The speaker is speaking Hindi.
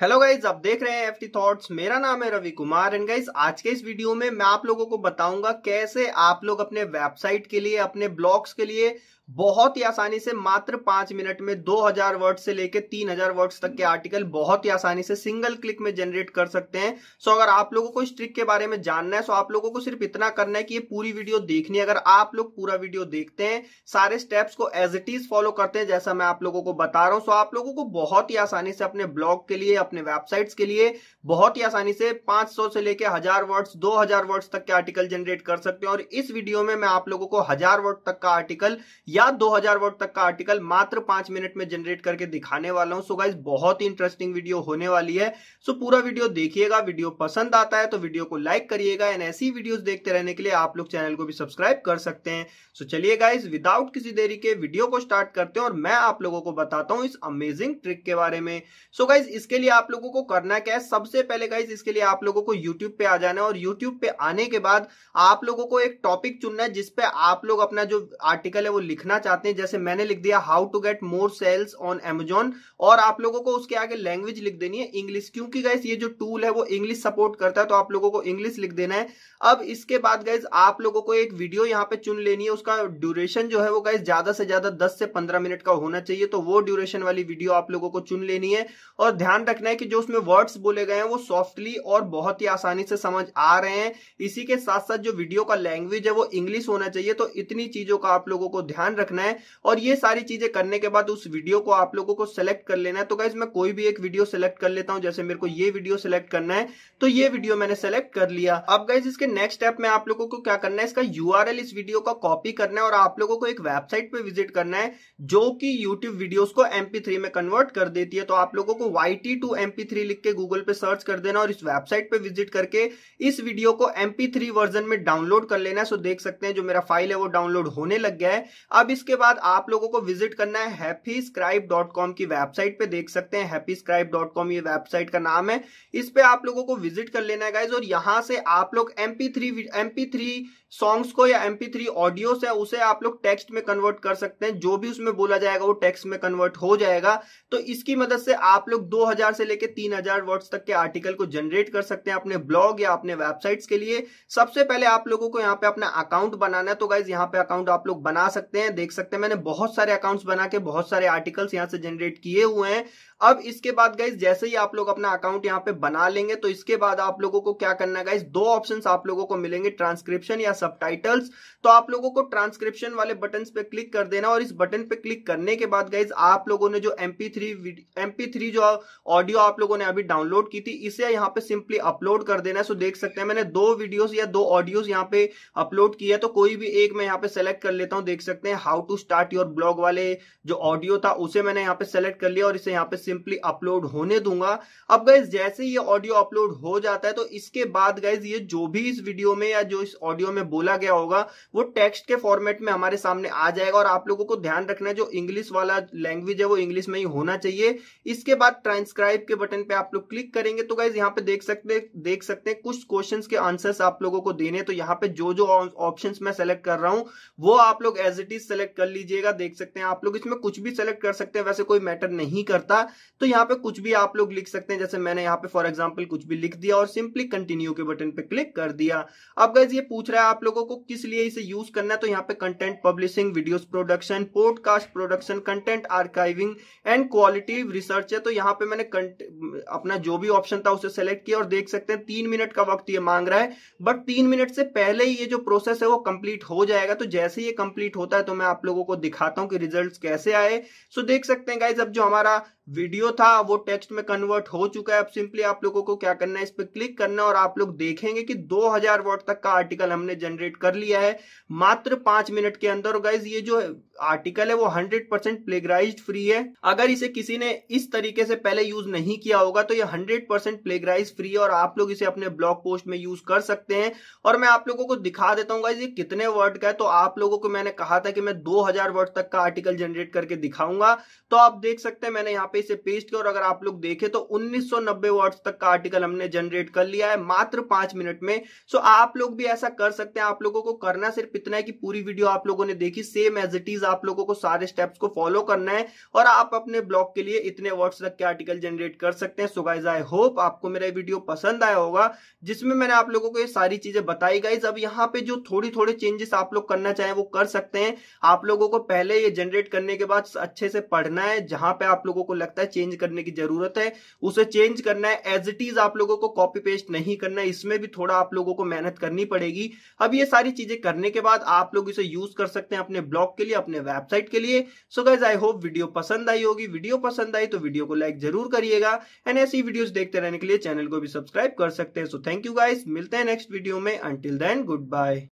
हेलो गाइज आप देख रहे हैं एफटी थॉट्स मेरा नाम है रवि कुमार एंड गाइज आज के इस वीडियो में मैं आप लोगों को बताऊंगा कैसे आप लोग अपने वेबसाइट के लिए अपने ब्लॉग्स के लिए बहुत ही आसानी से मात्र पांच मिनट में 2000 वर्ड से लेकर 3000 वर्ड तक के हम्म। आर्टिकल बहुत ही आसानी से सिंगल क्लिक में जनरेट कर सकते हैं सो अगर आप लोगों को इस ट्रिक के बारे में जानना है सो आप लोगों को सिर्फ इतना करना है कि ये पूरी वीडियो देखनी है अगर आप लोग पूरा वीडियो देखते हैं सारे स्टेप्स को एज इट इज फॉलो करते हैं जैसा मैं आप लोगों को बता रहा हूं सो आप लोगों को बहुत ही आसानी से अपने ब्लॉग के लिए अपने वेबसाइट्स के लिए बहुत ही आसानी से पांच से लेकर हजार वर्ड्स दो वर्ड्स तक के आर्टिकल जनरेट कर सकते हैं और इस वीडियो में मैं आप लोगों को हजार वर्ड तक का आर्टिकल या 2000 वर्ड तक का आर्टिकल मात्र पांच मिनट में जनरेट करके दिखाने वाला हूं सो गाइज बहुत ही इंटरेस्टिंग वीडियो होने वाली है सो पूरा वीडियो देखिएगा वीडियो पसंद आता है तो वीडियो को लाइक करिएगा एंड ऐसी वीडियोस देखते रहने के लिए आप लोग चैनल को भी सब्सक्राइब कर सकते हैं सो चलिए गाइज विदाउट किसी देरी के वीडियो को स्टार्ट करते हैं और मैं आप लोगों को बताता हूँ इस अमेजिंग ट्रिक के बारे में सो गाइज इसके लिए आप लोगों को करना क्या है सबसे पहले गाइज इसके लिए आप लोगों को यूट्यूब पे आ जाना है और यूट्यूब पे आने के बाद आप लोगों को एक टॉपिक चुनना है जिसपे आप लोग अपना जो आर्टिकल है वो लिख लिखना चाहते हैं जैसे मैंने लिख दिया how to get more sales on Amazon और आप लोगों को उसके आगे लैंग्वेज लिख देनी है इंग्लिश क्योंकि गाइस ये जो टूल है वो इंग्लिश सपोर्ट करता है तो आप लोगों को इंग्लिश लिख देना है अब इसके बाद गाइज आप लोगों को एक वीडियो यहाँ पे चुन लेनी है उसका ड्यूरेशन जो है वो गाइज ज्यादा से ज्यादा दस से पंद्रह मिनट का होना चाहिए तो वो ड्यूरेशन वाली वीडियो आप लोगों को चुन लेनी है और ध्यान रखना है कि जो उसमें वर्ड्स बोले गए हैं वो सॉफ्टली और बहुत ही आसानी से समझ आ रहे हैं इसी के साथ साथ जो वीडियो का लैंग्वेज है वो इंग्लिश होना चाहिए तो इतनी चीजों का आप लोगों को ध्यान रखना है और ये सारी चीजें करने के बाद उस वीडियो को आप लोगों को सेलेक्ट कर लेना है तो गाइज मैं कोई भी एक वीडियो सेलेक्ट कर लेता हूँ जैसे मेरे को ये वीडियो सेलेक्ट करना है तो ये वीडियो मैंने सेलेक्ट कर लिया अब गाइज इसके नेक्स्ट स्टेप में आप लोगों को क्या करना है इसका यू इस वीडियो का कॉपी करना है और आप लोगों को एक वेबसाइट पर विजिट करना है जो कि यूट्यूब वीडियो को एमपी में कन्वर्ट कर देती है तो आप लोगों को वाई टी टू लिख के गूगल पे सर्च कर देना और इस वेबसाइट पे विजिट करके इस वीडियो को एमपी वर्जन में डाउनलोड कर लेना है सो देख सकते हैं जो मेरा फाइल है वो डाउनलोड होने लग गया है अब अब इसके बाद आप लोगों को विजिट करना है हैप्पी स्क्राइब डॉट कॉम की वेबसाइट पे देख सकते हैं हैप्पी स्क्राइब डॉट कॉम ये वेबसाइट का नाम है इस पे आप लोगों को विजिट कर लेना है गाइज और यहाँ से आप लोग MP three MP three songs को या एमपी थ्री ऑडियोस है उसे आप लोग टेक्स्ट में कन्वर्ट कर सकते हैं जो भी उसमें बोला जाएगा वो टेक्स्ट में कन्वर्ट हो जाएगा तो इसकी मदद से आप लोग 2000 से लेकर 3000 वर्ड्स तक के आर्टिकल को जनरेट कर सकते हैं अपने ब्लॉग या अपने वेबसाइट्स के लिए सबसे पहले आप लोगों को यहाँ पे अपना अकाउंट बनाना है तो गाइज यहाँ पे अकाउंट आप लोग बना सकते हैं देख सकते हैं मैंने बहुत सारे अकाउंट्स बना के बहुत सारे आर्टिकल्स यहाँ से जनरेट किए हुए हैं अब इसके बाद गाइज जैसे ही आप लोग अपना अकाउंट यहाँ पे बना लेंगे तो इसके बाद आप लोगों को क्या करना गाइज दो ऑप्शन आप लोगों को मिलेंगे ट्रांसक्रिप्शन या सब तो आप लोगों को ट्रांसक्रिप्शन वाले बटन पे क्लिक कर देना और इस बटन पे क्लिक करने के बाद गाइज आप लोगों ने जो एम पी थ्री जो ऑडियो आप लोगों ने अभी डाउनलोड की थी इसे यहाँ पे सिंपली अपलोड कर देना है सो देख सकते हैं मैंने दो वीडियोस या दो ऑडियोस यहाँ पे अपलोड किया तो कोई भी एक मैं यहाँ पे सेलेक्ट कर लेता हूँ देख सकते हैं how to start your blog वाले जो ऑडियो था उसे मैंने यहाँ पे सेलेक्ट कर लिया और इसे यहाँ पे सिंपली अपलोड होने दूंगा अब गाइज जैसे ये ऑडियो अपलोड हो जाता है तो इसके बाद गाइज ये जो भी इस वीडियो में या जो इस ऑडियो में बोला गया होगा वो टेक्स्ट के फॉर्मेट में हमारे सामने आ जाएगा और आप लोगों को ध्यान रखना है जो इंग्लिश वाला लैंग्वेज है वो इंग्लिश में ही होना चाहिए इसके बाद ट्रांसक्राइब के बटन पे आप लोग क्लिक करेंगे तो गाइज यहाँ पे देख सकते देख सकते हैं कुछ क्वेश्चन के आंसर्स आप लोगों को देने तो यहाँ पे जो जो ऑप्शन मैं सेलेक्ट कर रहा हूँ वो आप लोग एज इट इज सेलेक्ट कर लीजिएगा देख सकते हैं आप लोग इसमें कुछ भी सेलेक्ट कर सकते हैं वैसे कोई मैटर नहीं करता तो यहाँ पे कुछ भी आप लोग लिख सकते हैं जैसे मैंने यहाँ पे फॉर एग्जाम्पल कुछ भी लिख दिया और सिंपली कंटिन्यू के बटन पे क्लिक कर दिया अब गैस ये पूछ रहा है आप लोगों को किस लिए इसे यूज करना है तो यहाँ पे content publishing video production podcast production content archiving and quality research है तो यहाँ पे मैंने अपना जो भी ऑप्शन था उसे सेलेक्ट किया और देख सकते हैं तीन मिनट का वक्त ये मांग रहा है बट तीन मिनट से पहले ही ये जो प्रोसेस है वो कंप्लीट हो जाएगा तो जैसे ही ये कंप्लीट होता है तो मैं आप लोगों को दिखाता हूं कि रिजल्ट कैसे आए सो देख सकते हैं गाइज अब जो हमारा वीडियो था वो टेक्स्ट में कन्वर्ट हो चुका है अब सिंपली आप लोगों को क्या करना है इस पर क्लिक करना है और आप लोग देखेंगे कि 2000 वर्ड तक का आर्टिकल हमने जनरेट कर लिया है मात्र पांच मिनट के अंदर और गाइज ये जो आर्टिकल है वो 100 परसेंट प्लेग्राइज फ्री है अगर इसे किसी ने इस तरीके से पहले यूज नहीं किया होगा तो ये 100 परसेंट प्लेग्राइज फ्री है और आप लोग इसे अपने ब्लॉग पोस्ट में यूज कर सकते हैं और मैं आप लोगों को दिखा देता हूँ गाइज ये कितने वर्ड का है तो आप लोगों को मैंने कहा था कि मैं दो वर्ड तक का आर्टिकल जनरेट करके दिखाऊंगा तो आप देख सकते हैं मैंने यहाँ पे इसे पेस्ट किया और अगर आप लोग देखें तो 1990 वर्ड्स तक का आर्टिकल हमने जनरेट कर लिया है मात्र पांच मिनट में सो आप लोग भी ऐसा कर सकते हैं आप लोगों को करना सिर्फ इतना है कि पूरी वीडियो आप लोगों ने देखी सेम एज इट इज आप लोगों को सारे स्टेप्स को फॉलो करना है और आप अपने ब्लॉग के लिए इतने वर्ड्स तक के आर्टिकल जनरेट कर सकते हैं सो गाइज आई होप आपको मेरा वीडियो पसंद आया होगा जिसमें मैंने आप लोगों को ये सारी चीजें बताई गाइज अब यहाँ पे जो थोड़ी थोड़े चेंजेस आप लोग करना चाहें वो कर सकते हैं आप लोगों को पहले ये जनरेट करने के बाद अच्छे से पढ़ना है जहां पे आप लोगों को लग लगता है चेंज करने की जरूरत है उसे चेंज करना है एज इट इज आप लोगों को कॉपी पेस्ट नहीं करना है इसमें भी थोड़ा आप लोगों को मेहनत करनी पड़ेगी अब ये सारी चीजें करने के बाद आप लोग इसे यूज कर सकते हैं अपने ब्लॉग के लिए अपने वेबसाइट के लिए so guys I hope video पसंद आई होगी वीडियो पसंद आई तो वीडियो को लाइक जरूर करिएगा एंड ऐसी वीडियोस देखते रहने के लिए चैनल को भी सब्सक्राइब कर सकते हैं सो थैंक यू गाइस मिलते हैं नेक्स्ट वीडियो में अंटिल देन गुड बाय